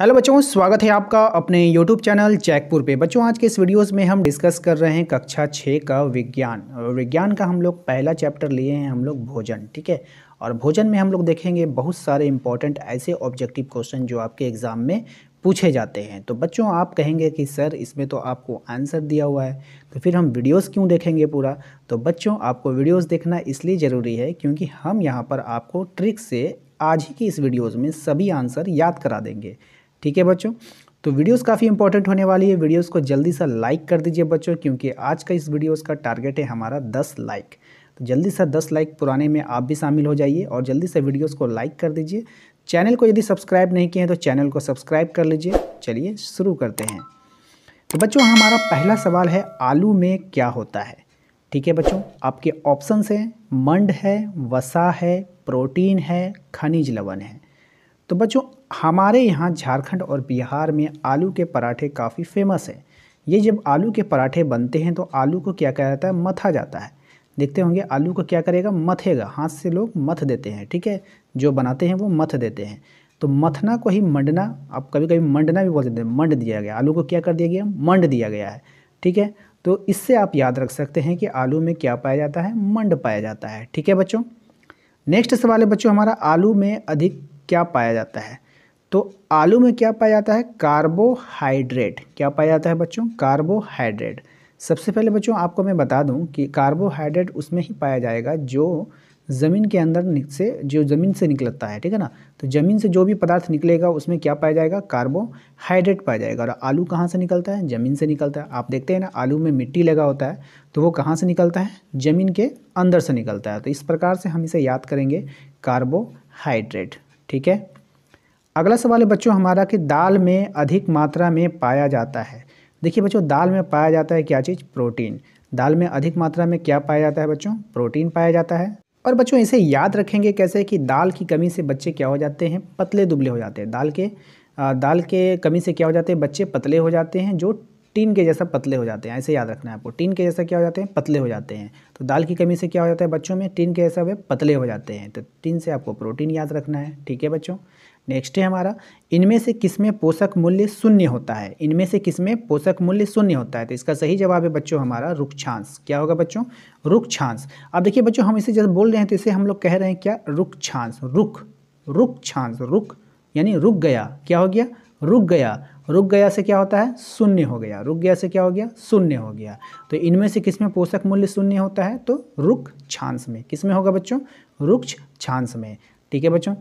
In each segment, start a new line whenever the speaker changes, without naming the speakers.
Hello बच्चों स्वागत है आपका अपने यूट्यूब चैनल जैकपुर पे बच्चों आज के इस वीडियोस में हम डिस्कस कर रहे हैं कक्षा छः का विज्ञान विज्ञान का हम लोग पहला चैप्टर लिए हैं हम लोग भोजन ठीक है और भोजन में हम लोग देखेंगे बहुत सारे इंपॉर्टेंट ऐसे ऑब्जेक्टिव क्वेश्चन जो आपके एग्ज़ाम में पूछे जाते हैं तो बच्चों आप कहेंगे कि सर इसमें तो आपको आंसर दिया हुआ है तो फिर हम वीडियोस क्यों देखेंगे पूरा तो बच्चों आपको वीडियोस देखना इसलिए ज़रूरी है क्योंकि हम यहाँ पर आपको ट्रिक से आज ही की इस वीडियोस में सभी आंसर याद करा देंगे ठीक है बच्चों तो वीडियोस काफ़ी इंपॉर्टेंट होने वाली है वीडियोस को जल्दी सा लाइक कर दीजिए बच्चों क्योंकि आज का इस वीडियोस का टारगेट है हमारा 10 लाइक तो जल्दी सा 10 लाइक पुराने में आप भी शामिल हो जाइए और जल्दी से वीडियोस को लाइक कर दीजिए चैनल को यदि सब्सक्राइब नहीं किए हैं तो चैनल को सब्सक्राइब कर लीजिए चलिए शुरू करते हैं तो बच्चों हमारा पहला सवाल है आलू में क्या होता है ठीक है बच्चों आपके ऑप्शन हैं मंड है वसा है प्रोटीन है खनिज लवन है तो बच्चों हमारे यहाँ झारखंड और बिहार में आलू के पराठे काफ़ी फेमस है ये जब आलू के पराठे बनते हैं तो आलू को क्या कहा जाता है मथा जाता है देखते होंगे आलू को क्या करेगा मथेगा हाथ से लोग मथ देते हैं ठीक है जो बनाते हैं वो मथ देते हैं तो मथना को ही मंडना आप कभी कभी मंडना भी बोल देते हैं मंड दिया गया आलू को क्या कर दिया गया मंड दिया गया है ठीक है तो इससे आप याद रख सकते हैं कि आलू में क्या पाया जाता है मंड पाया जाता है ठीक है बच्चों नेक्स्ट सवाल है बच्चों हमारा आलू में अधिक क्या पाया जाता है तो आलू में क्या पाया जाता है कार्बोहाइड्रेट क्या पाया जाता है बच्चों कार्बोहाइड्रेट सबसे पहले बच्चों आपको मैं बता दूं कि कार्बोहाइड्रेट उसमें ही पाया जाएगा जो ज़मीन के अंदर से जो ज़मीन से निकलता है ठीक है ना तो ज़मीन से जो भी पदार्थ निकलेगा उसमें क्या पाया जाएगा कार्बोहाइड्रेट पाया जाएगा और आलू कहाँ से निकलता है ज़मीन से निकलता है आप देखते हैं ना आलू में मिट्टी लगा होता है तो वो कहाँ से निकलता है ज़मीन के अंदर से निकलता है तो इस प्रकार से हम इसे याद करेंगे कार्बोहाइड्रेट ठीक है अगला सवाल है बच्चों हमारा कि दाल में अधिक मात्रा में पाया जाता है देखिए बच्चों दाल में पाया जाता है क्या चीज़ प्रोटीन दाल में अधिक मात्रा में क्या पाया जाता है बच्चों प्रोटीन पाया जाता है और बच्चों इसे याद रखेंगे कैसे कि दाल की कमी से बच्चे क्या हो जाते हैं पतले दुबले हो जाते हैं दाल के दाल के कमी से क्या हो जाते हैं बच्चे पतले हो जाते हैं जो टीन के जैसा पतले हो जाते हैं ऐसे याद रखना है आपको टीन के जैसा क्या हो जाते हैं पतले हो जाते हैं तो दाल की कमी से क्या हो जाता है बच्चों में टीन के जैसा वे पतले हो जाते हैं तो टीन से आपको प्रोटीन याद रखना है ठीक है बच्चों नेक्स्ट है हमारा इनमें से किसमें पोषक मूल्य शून्य होता है इनमें से किसमें पोषक मूल्य शून्य होता है तो इसका सही जवाब है बच्चों हमारा रुक्षांश क्या होगा बच्चों रुक्षांश अब देखिए बच्चों हम इसे जब बोल रहे हैं तो इसे हम लोग कह रहे हैं क्या रुक्षांश रुख रुक्षांश रुख यानी रुक गया क्या हो गया रुक गया रुक गया से क्या होता है शून्य हो गया रुक गया से क्या हो गया शून्य हो गया तो इनमें से किस में पोषक मूल्य शून्य होता है तो रुक छांस में किस में होगा बच्चों रुक्ष छांस में ठीक है बच्चों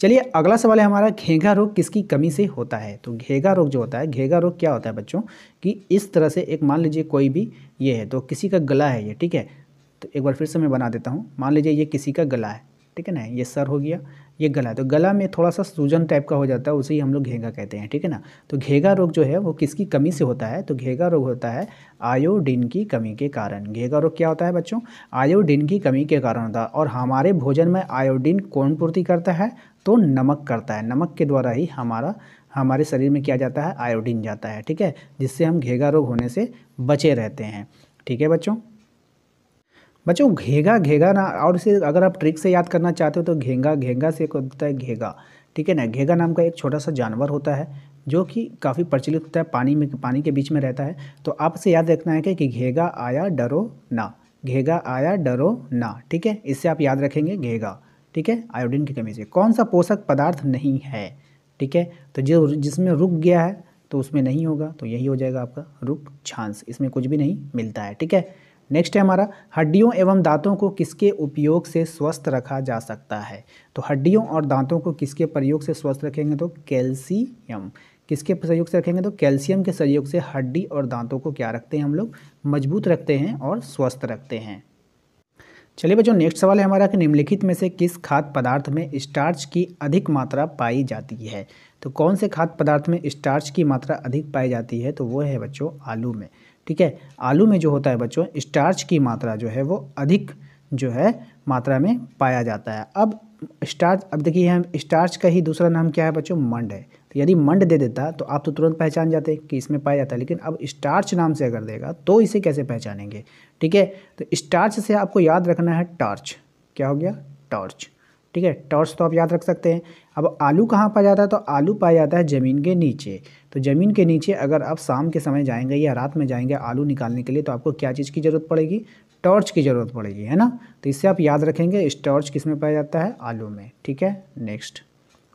चलिए अगला सवाल है हमारा घेगा रोग किसकी कमी से होता है तो घेगा रोग जो होता है घेगा रोग क्या होता है बच्चों कि इस तरह से एक मान लीजिए कोई भी ये है तो किसी का गला है ये ठीक है तो एक बार फिर से मैं बना देता हूँ मान लीजिए ये किसी का गला है ठीक है ना ये सर हो गया ये गला तो गला में थोड़ा सा सूजन टाइप का हो जाता है उसे ही हम लोग घेगा कहते हैं ठीक है ना तो घेगा रोग जो है वो किसकी कमी से होता है तो घेगा रोग होता है आयोडीन की कमी के कारण घेगा रोग क्या होता है बच्चों आयोडीन की कमी के कारण होता है और हमारे भोजन में आयोडीन कौन पूर्ति करता है तो नमक करता है नमक के द्वारा ही हमारा हमारे शरीर में क्या जाता है आयोडीन जाता है ठीक है जिससे हम घेगा रोग होने से बचे रहते हैं ठीक है बच्चों बच्चों घेगा घेगा ना और इसे अगर आप ट्रिक से याद करना चाहते हो तो घेंगा घेंगा से एक होता है घेगा ठीक है ना घेगा नाम का एक छोटा सा जानवर होता है जो कि काफ़ी प्रचलित होता है पानी में पानी के बीच में रहता है तो आपसे याद रखना है कि घेगा आया डरो ना घेगा आया डरो ना ठीक है इससे आप याद रखेंगे घेगा ठीक है आयोडीन की कमी से कौन सा पोषक पदार्थ नहीं है ठीक है तो जो जिसमें रुक गया है तो उसमें नहीं होगा तो यही हो जाएगा आपका रुक छांस इसमें कुछ भी नहीं मिलता है ठीक है नेक्स्ट है हमारा हड्डियों एवं दांतों को किसके उपयोग से स्वस्थ रखा जा सकता है तो हड्डियों और दांतों को किसके प्रयोग से स्वस्थ रखेंगे तो कैल्शियम किसके सहयोग से रखेंगे तो कैल्शियम के सहयोग से हड्डी और दांतों को क्या रखते हैं हम लोग मजबूत रखते हैं और स्वस्थ रखते हैं चलिए बच्चों नेक्स्ट सवाल है हमारा कि निम्नलिखित में से किस खाद्य पदार्थ में स्टार्च की अधिक मात्रा पाई जाती है तो कौन से खाद्य पदार्थ में स्टार्च की मात्रा अधिक पाई जाती है तो वो है बच्चों आलू में ठीक है आलू में जो होता है बच्चों स्टार्च की मात्रा जो है वो अधिक जो है मात्रा में पाया जाता है अब स्टार्च अब देखिए हम स्टार्च का ही दूसरा नाम क्या है बच्चों मंड है तो यदि मंड दे देता तो आप तो तुरंत पहचान जाते कि इसमें पाया जाता है लेकिन अब स्टार्च नाम से अगर देगा तो इसे कैसे पहचानेंगे ठीक है तो स्टार्च से आपको याद रखना है टॉर्च क्या हो गया टॉर्च ठीक है टॉर्च तो आप याद रख सकते हैं अब आलू कहाँ पाया जाता है तो आलू पाया जाता है ज़मीन के नीचे तो ज़मीन के नीचे अगर आप शाम के समय जाएंगे या रात में जाएंगे आलू निकालने के लिए तो आपको क्या चीज़ की ज़रूरत पड़ेगी टॉर्च की ज़रूरत पड़ेगी है ना तो इससे आप याद रखेंगे इस टॉर्च किस में पाया जाता है आलू में ठीक है नेक्स्ट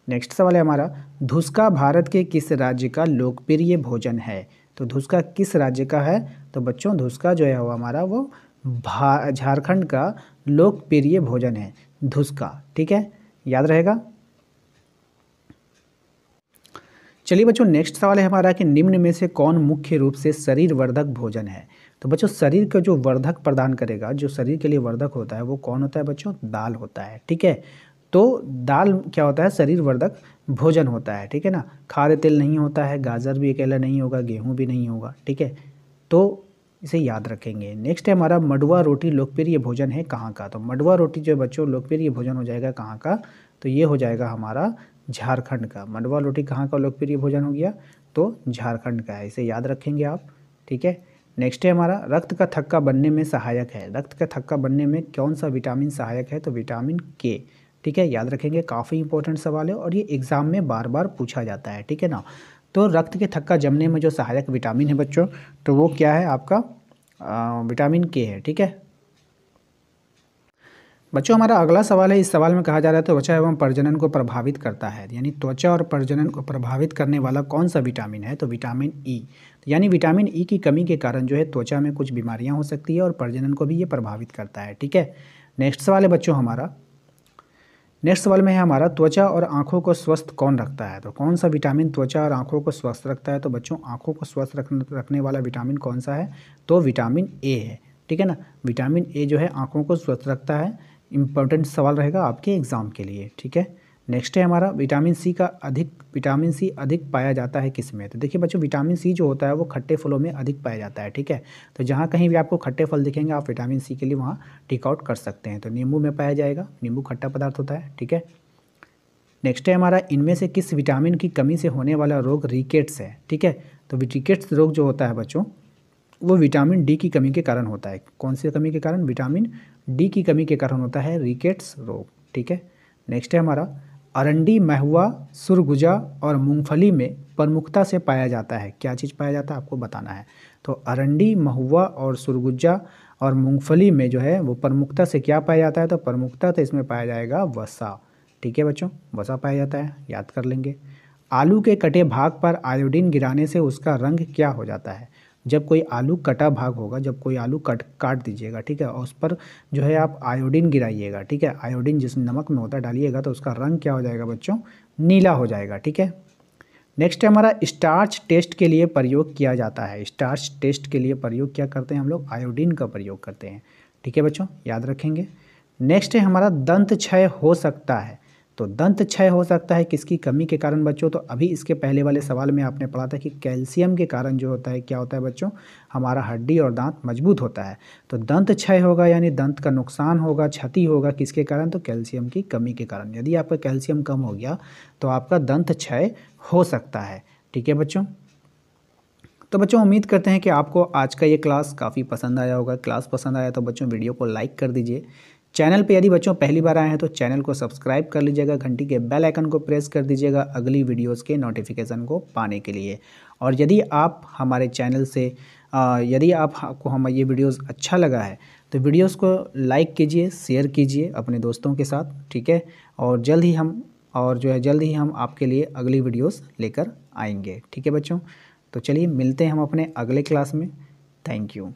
नेक्स्ट सवाल है हमारा धुसका भारत के किस राज्य का लोकप्रिय भोजन है तो धुसका किस राज्य का है तो बच्चों धुसका जो है वो हमारा वो झारखंड का लोकप्रिय भोजन है धुसका ठीक है याद रहेगा चलिए बच्चों नेक्स्ट सवाल है हमारा कि निम्न में से कौन मुख्य रूप से शरीर वर्धक भोजन है तो बच्चों शरीर का जो वर्धक प्रदान करेगा जो शरीर के लिए वर्धक होता है वो कौन होता है बच्चों दाल होता है ठीक है तो दाल क्या होता है शरीर वर्धक भोजन होता है ठीक है ना खाद्य तेल नहीं होता है गाजर भी अकेला नहीं होगा गेहूँ भी नहीं होगा ठीक है तो इसे याद रखेंगे नेक्स्ट है हमारा मडुआ रोटी लोकप्रिय भोजन है कहाँ का तो मडुआ रोटी जो बच्चों लोकप्रिय भोजन हो जाएगा कहाँ का तो ये हो जाएगा हमारा झारखंड का मडुआ रोटी कहाँ का लोकप्रिय भोजन हो गया तो झारखंड का है इसे याद रखेंगे आप ठीक है नेक्स्ट है हमारा रक्त का थक्का बनने में सहायक है रक्त का थक्का बनने में कौन सा विटामिन सहायक है तो विटामिन के ठीक है याद रखेंगे काफ़ी इंपॉर्टेंट सवाल है और ये एग्ज़ाम में बार बार पूछा जाता है ठीक है ना तो रक्त के थक्का जमने में जो सहायक विटामिन है बच्चों तो वो क्या है आपका आ, विटामिन के है ठीक है बच्चों हमारा अगला सवाल है इस सवाल में कहा जा रहा है त्वचा एवं प्रजनन को प्रभावित करता है यानी त्वचा और प्रजनन को प्रभावित करने वाला कौन सा विटामिन है तो विटामिन ई e. तो यानी विटामिन ई e की कमी के कारण जो है त्वचा में कुछ बीमारियां हो सकती है और प्रजनन को भी ये प्रभावित करता है ठीक है नेक्स्ट सवाल है बच्चों हमारा नेक्स्ट सवाल में है हमारा त्वचा और आँखों को स्वस्थ कौन रखता है तो कौन सा विटामिन त्वचा और आँखों को स्वस्थ रखता है तो बच्चों आँखों को स्वस्थ रख रखने वाला विटामिन कौन सा है तो विटामिन ए है ठीक है ना विटामिन ए जो है आँखों को स्वस्थ रखता है इंपॉर्टेंट सवाल रहेगा आपके एग्ज़ाम के लिए ठीक है नेक्स्ट है हमारा विटामिन सी का अधिक विटामिन सी अधिक पाया जाता है किस में तो देखिए बच्चों विटामिन सी जो होता है वो खट्टे फलों में अधिक पाया जाता है ठीक है तो जहाँ कहीं भी आपको खट्टे फल दिखेंगे आप विटामिन सी के लिए वहाँ टिकआउट कर सकते हैं तो नींबू में पाया जाएगा नींबू खट्टा पदार्थ होता है ठीक है नेक्स्ट है हमारा इनमें से किस विटामिन की कमी से होने वाला रोग रिकेट्स है ठीक है तो रिकेट्स रोग जो होता है बच्चों वो विटामिन डी की कमी के कारण होता है कौन सी कमी के कारण विटामिन डी की कमी के कारण होता है रिकेट्स रोग ठीक है नेक्स्ट है हमारा अरंडी महुआ सुरगुजा और मूंगफली में प्रमुखता से पाया जाता है क्या चीज़ पाया जाता है आपको बताना है तो अरंडी महुआ और सुरगुजा और मूंगफली में जो है वो प्रमुखता से क्या पाया जाता है तो प्रमुखता से इसमें पाया जाएगा वसा ठीक है बच्चों वसा पाया जाता है याद कर लेंगे आलू के कटे भाग पर आयोडीन गिराने से उसका रंग क्या हो जाता है जब कोई आलू कटा भाग होगा जब कोई आलू कट काट दीजिएगा ठीक है और उस पर जो है आप आयोडीन गिराइएगा ठीक है आयोडीन जिस नमक में होता है डालिएगा तो उसका रंग क्या हो जाएगा बच्चों नीला हो जाएगा ठीक है नेक्स्ट है हमारा स्टार्च टेस्ट के लिए प्रयोग किया जाता है स्टार्च टेस्ट के लिए प्रयोग क्या करते हैं हम लोग आयोडीन का प्रयोग करते हैं ठीक है बच्चों याद रखेंगे नेक्स्ट है हमारा दंत क्षय हो सकता है तो दंत क्षय हो सकता है किसकी कमी के कारण बच्चों तो अभी इसके पहले वाले सवाल में आपने पढ़ा था कि कैल्शियम के कारण जो होता है क्या होता है बच्चों हमारा हड्डी और दांत मजबूत होता है तो दंत क्षय होगा यानी दंत का नुकसान होगा क्षति होगा किसके कारण तो कैल्शियम की कमी के कारण यदि आपका कैल्शियम कम हो गया तो आपका दंत क्षय हो सकता है ठीक है बच्चों तो बच्चों उम्मीद करते हैं कि आपको आज का ये क्लास काफ़ी पसंद आया होगा क्लास पसंद आया तो बच्चों वीडियो को लाइक कर दीजिए चैनल पे यदि बच्चों पहली बार आए हैं तो चैनल को सब्सक्राइब कर लीजिएगा घंटी के बेल आइकन को प्रेस कर दीजिएगा अगली वीडियोस के नोटिफिकेशन को पाने के लिए और यदि आप हमारे चैनल से यदि आपको हम ये वीडियोस अच्छा लगा है तो वीडियोस को लाइक कीजिए शेयर कीजिए अपने दोस्तों के साथ ठीक है और जल्द ही हम और जो है जल्द ही हम आपके लिए अगली वीडियोज़ लेकर आएंगे ठीक है बच्चों तो चलिए मिलते हैं हम अपने अगले क्लास में थैंक यू